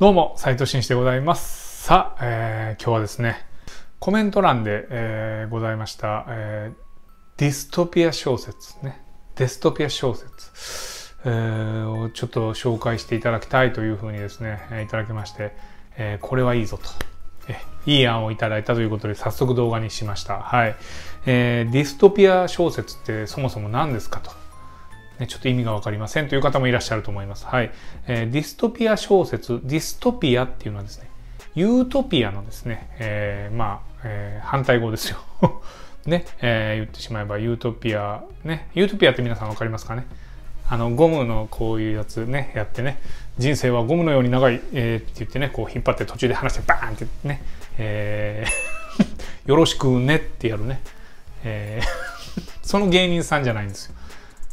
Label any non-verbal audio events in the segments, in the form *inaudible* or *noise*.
どうも、斉藤慎士でございます。さあ、えー、今日はですね、コメント欄で、えー、ございました、えー、ディストピア小説ね、デストピア小説、えー、をちょっと紹介していただきたいというふうにですね、いただきまして、えー、これはいいぞと。えいい案をいただいたということで早速動画にしました。はい。えー、ディストピア小説ってそもそも何ですかと。ちょっと意味がわかりませんという方もいらっしゃると思います。はい。えー、ディストピア小説、ディストピアっていうのはですね、ユートピアのですね、えー、まあ、えー、反対語ですよ。*laughs* ね、えー、言ってしまえばユートピア、ね、ユートピアって皆さんわかりますかねあの、ゴムのこういうやつね、やってね、人生はゴムのように長い、えー、って言ってね、こう引っ張って途中で話してバーンってね、えー *laughs* よろしくねってやるね。えー *laughs* その芸人さんじゃないんですよ。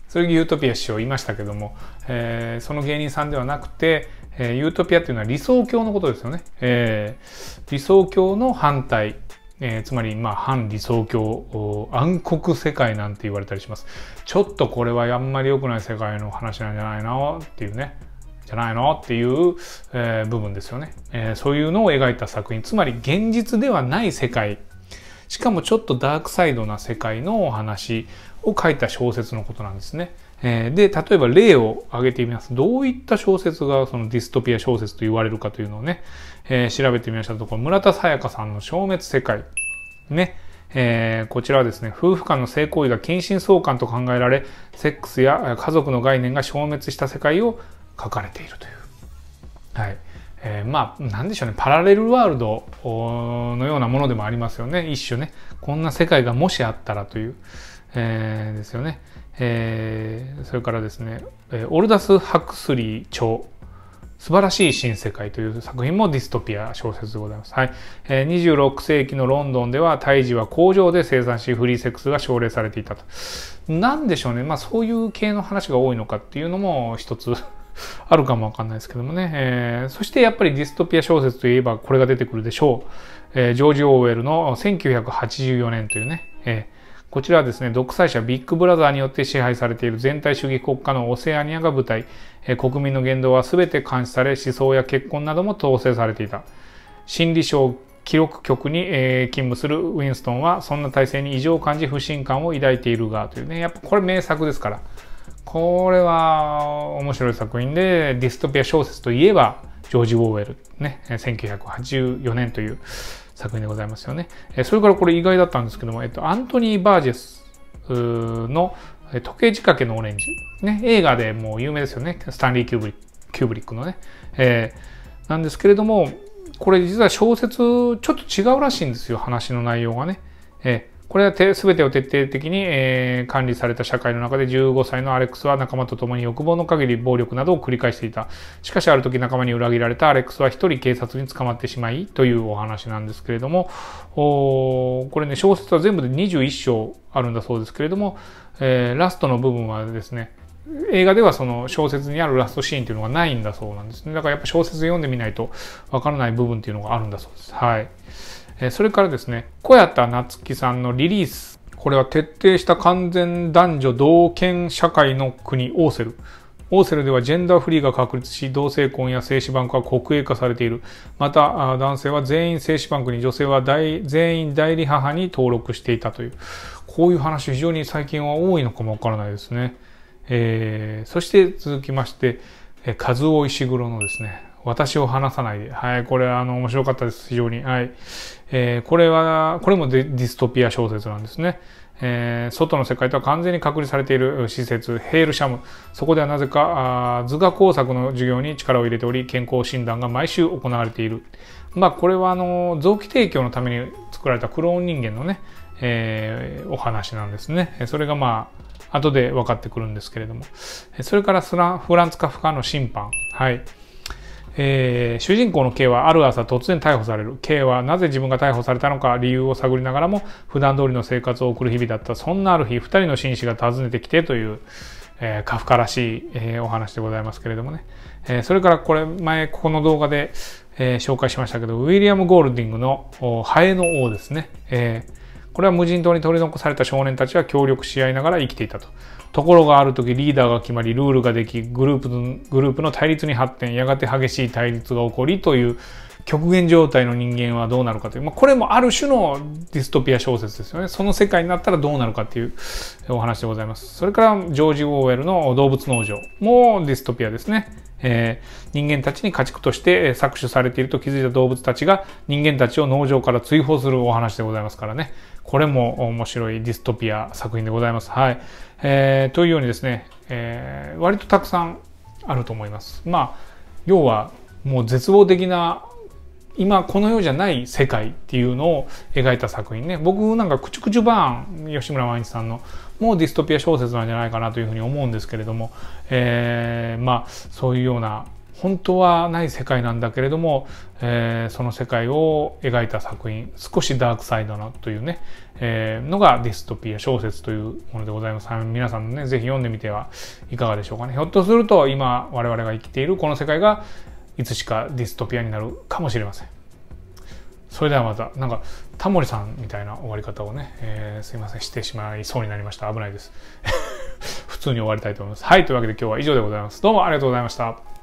そでユートピア師匠言いましたけども、えー、その芸人さんではなくて、えー、ユートピアっていうのは理想郷のことですよね。えー、理想郷の反対。えー、つまり、まあ、反理想郷、暗黒世界なんて言われたりします。ちょっとこれはあんまり良くない世界の話なんじゃないのっていうね。じゃないのっていう、えー、部分ですよね、えー、そういうのを描いた作品。つまり現実ではない世界。しかもちょっとダークサイドな世界のお話を書いた小説のことなんですね。えー、で、例えば例を挙げてみます。どういった小説がそのディストピア小説と言われるかというのをね、えー、調べてみましたところ、村田沙耶香さんの消滅世界。ね。えー、こちらはですね、夫婦間の性行為が近親相関と考えられ、セックスや家族の概念が消滅した世界を書かれているという。はい。えー、まあ、なんでしょうね、パラレルワールドのようなものでもありますよね、一種ね。こんな世界がもしあったらという。えー、ですよね、えー、それからですね、えー、オルダス・ハクスリー著素晴らしい新世界という作品もディストピア小説でございます。はい。えー、26世紀のロンドンでは胎児は工場で生産しフリーセックスが奨励されていたと。何でしょうね。まあそういう系の話が多いのかっていうのも一つあるかもわかんないですけどもね、えー、そしてやっぱりディストピア小説といえばこれが出てくるでしょう。えー、ジョージ・オーウェルの1984年というね、えーこちらはですね、独裁者ビッグブラザーによって支配されている全体主義国家のオセアニアが舞台。国民の言動は全て監視され、思想や結婚なども統制されていた。心理省記録局に勤務するウィンストンは、そんな体制に異常を感じ不信感を抱いているが、というね、やっぱこれ名作ですから。これは面白い作品で、ディストピア小説といえば、ジョージ・ウォーウェル、ね、1984年という作品でございますよね。えそれからこれ意外だったんですけども、えっと、アントニー・バージェスの時計仕掛けのオレンジ。ね、映画でもう有名ですよね。スタンリー・キューブリックキューブリックのね。えー、なんですけれども、これ実は小説ちょっと違うらしいんですよ、話の内容がね。えこれは全てを徹底的に、えー、管理された社会の中で15歳のアレックスは仲間と共に欲望の限り暴力などを繰り返していた。しかしある時仲間に裏切られたアレックスは一人警察に捕まってしまいというお話なんですけれども、おこれね、小説は全部で21章あるんだそうですけれども、えー、ラストの部分はですね、映画ではその小説にあるラストシーンっていうのがないんだそうなんですね。だからやっぱ小説読んでみないとわからない部分っていうのがあるんだそうです。はい。えそれからですね、小谷田夏樹さんのリリース。これは徹底した完全男女同権社会の国、オーセル。オーセルではジェンダーフリーが確立し、同性婚や精子バンクは国営化されている。また、男性は全員精子バンクに、女性は全員代理母に登録していたという。こういう話非常に最近は多いのかもわからないですね。えー、そして続きまして、えー、和夫石黒のですね、私を離さないで。はい、これ、あの、面白かったです、非常に。はい。えー、これは、これもディストピア小説なんですね。えー、外の世界とは完全に隔離されている施設、ヘールシャム。そこではなぜか、あ図画工作の授業に力を入れており、健康診断が毎週行われている。まあ、これは、あの、臓器提供のために作られたクローン人間のね、えー、お話なんですね。それが、まあ、後で分かってくるんですけれども。それからスラフランツ・カフカの審判。はい。えー、主人公の K はある朝突然逮捕される。K はなぜ自分が逮捕されたのか理由を探りながらも普段通りの生活を送る日々だった。そんなある日、2人の紳士が訪ねてきてという、えー、カフカらしい、えー、お話でございますけれどもね。えそれからこれ前ここの動画で、え紹介しましたけど、ウィリアム・ゴールディングのハエの王ですね。えーこれは無人島に取り残された少年たちは協力し合いながら生きていたと。ところがある時リーダーが決まりルールができグループのグループの対立に発展やがて激しい対立が起こりという極限状態の人間はどうなるかという、まあ、これもある種のディストピア小説ですよね。その世界になったらどうなるかっていうお話でございます。それからジョージ・ウォーウェルの動物農場もディストピアですね。えー、人間たちに家畜として搾取されていると気づいた動物たちが人間たちを農場から追放するお話でございますからね。これも面白いディストピア作品でございます。はい。えー、というようにですね、えー、割とたくさんあると思います。まあ、要はもう絶望的な今この世じゃない世界っていうのを描いた作品ね僕なんか「くちゅくちゅバーン」吉村万一さんのもうディストピア小説なんじゃないかなというふうに思うんですけれども、えー、まあそういうような本当はない世界なんだけれども、えー、その世界を描いた作品少しダークサイドなというね、えー、のがディストピア小説というものでございます皆さんもね是非読んでみてはいかがでしょうかねひょっとすると今我々が生きているこの世界がいつしかディストピアになるかもしれません。それではまた、なんか、タモリさんみたいな終わり方をね、えー、すいません、してしまいそうになりました。危ないです。*laughs* 普通に終わりたいと思います。はい、というわけで今日は以上でございます。どうもありがとうございました。